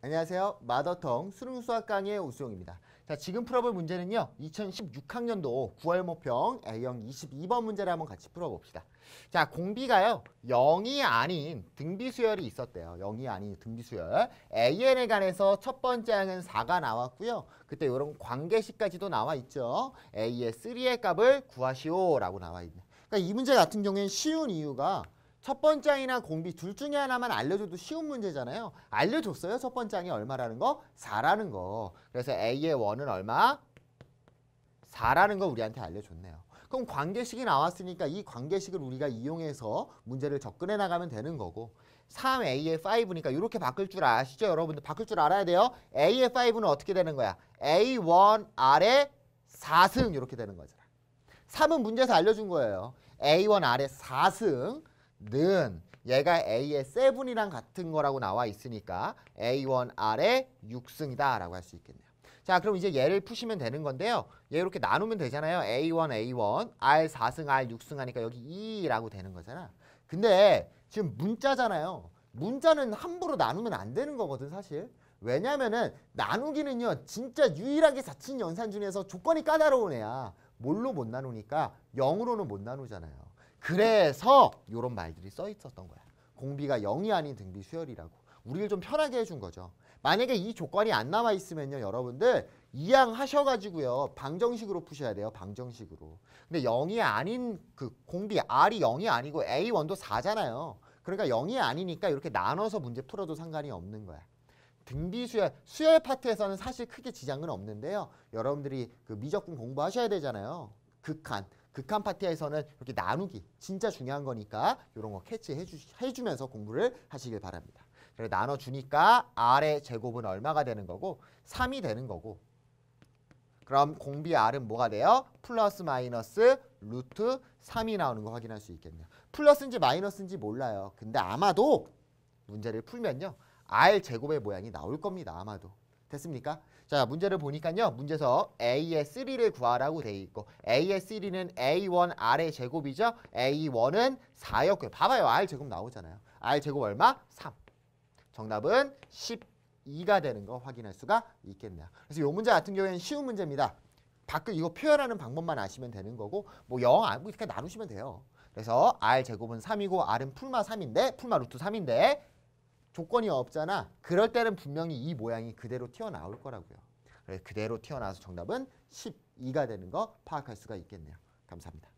안녕하세요. 마더텅 수능 수학 강의 의우수용입니다 자, 지금 풀어볼 문제는요. 2016학년도 9월 모평 A형 22번 문제를 한번 같이 풀어봅시다. 자, 공비가요. 0이 아닌 등비 수열이 있었대요. 0이 아닌 등비 수열. AN에 관해서 첫 번째 항은 4가 나왔고요. 그때 이런 관계식까지도 나와 있죠. A의 3의 값을 구하시오라고 나와 있네. 그러니까 이 문제 같은 경우에는 쉬운 이유가 첫번째이나 공비 둘 중에 하나만 알려줘도 쉬운 문제잖아요. 알려줬어요. 첫 번장이 얼마라는 거? 4라는 거. 그래서 A의 원은 얼마? 4라는 거 우리한테 알려줬네요. 그럼 관계식이 나왔으니까 이 관계식을 우리가 이용해서 문제를 접근해 나가면 되는 거고 3a의 5니까 이렇게 바꿀 줄 아시죠? 여러분들 바꿀 줄 알아야 돼요. a의 5는 어떻게 되는 거야? a1 아래 4승 이렇게 되는 거잖아. 3은 문제에서 알려준 거예요. a1 아래 4승 는 얘가 A의 세븐이랑 같은 거라고 나와 있으니까 A1R의 6승이다 라고 할 수 있겠네요. 자 그럼 이제 얘를 푸시면 되는 건데요. 얘 이렇게 나누면 되잖아요. A1, A1, R4승, R6승 하니까 여기 2라고 e 되는 거잖아. 근데 지금 문자잖아요. 문자는 함부로 나누면 안 되는 거거든 사실. 왜냐면은 나누기는요 진짜 유일하게 자친 연산 중에서 조건이 까다로운 애야. 뭘로 못 나누니까 0으로는 못 나누잖아요. 그래서 이런 말들이 써 있었던 거야. 공비가 영이 아닌 등비 수열이라고. 우리를 좀 편하게 해준 거죠. 만약에 이 조건이 안 남아 있으면요, 여러분들 이양 하셔가지고요 방정식으로 푸셔야 돼요 방정식으로. 근데 영이 아닌 그 공비 R이 영이 아니고 A1도 사잖아요 그러니까 영이 아니니까 이렇게 나눠서 문제 풀어도 상관이 없는 거야. 등비 수열 수열 파트에서는 사실 크게 지장은 없는데요. 여러분들이 그 미적분 공부하셔야 되잖아요. 극한 극한 파티에서는 이렇게 나누기 진짜 중요한 거니까 이런 거 캐치해 주, 해주면서 공부를 하시길 바랍니다. 그래 나눠주니까 R의 제곱은 얼마가 되는 거고 3이 되는 거고 그럼 공비 R은 뭐가 돼요? 플러스 마이너스 루트 3이 나오는 거 확인할 수 있겠네요. 플러스인지 마이너스인지 몰라요. 근데 아마도 문제를 풀면요. R 제곱의 모양이 나올 겁니다. 아마도. 됐습니까? 자, 문제를 보니까요. 문제서 A의 3를 구하라고 돼 있고 A의 3는 A1 R의 제곱이죠. A1은 4였고요. 봐봐요. R 제곱 나오잖아요. R 제곱 얼마? 3. 정답은 12가 되는 거 확인할 수가 있겠네요. 그래서 이 문제 같은 경우에는 쉬운 문제입니다. 밖을 이거 표현하는 방법만 아시면 되는 거고 뭐0 아고 뭐 이렇게 나누시면 돼요. 그래서 R 제곱은 3이고 R은 풀마 3인데 풀마 루트 3인데 조건이 없잖아. 그럴 때는 분명히 이 모양이 그대로 튀어나올 거라고요. 그래서 그대로 튀어나와서 정답은 12가 되는 거 파악할 수가 있겠네요. 감사합니다.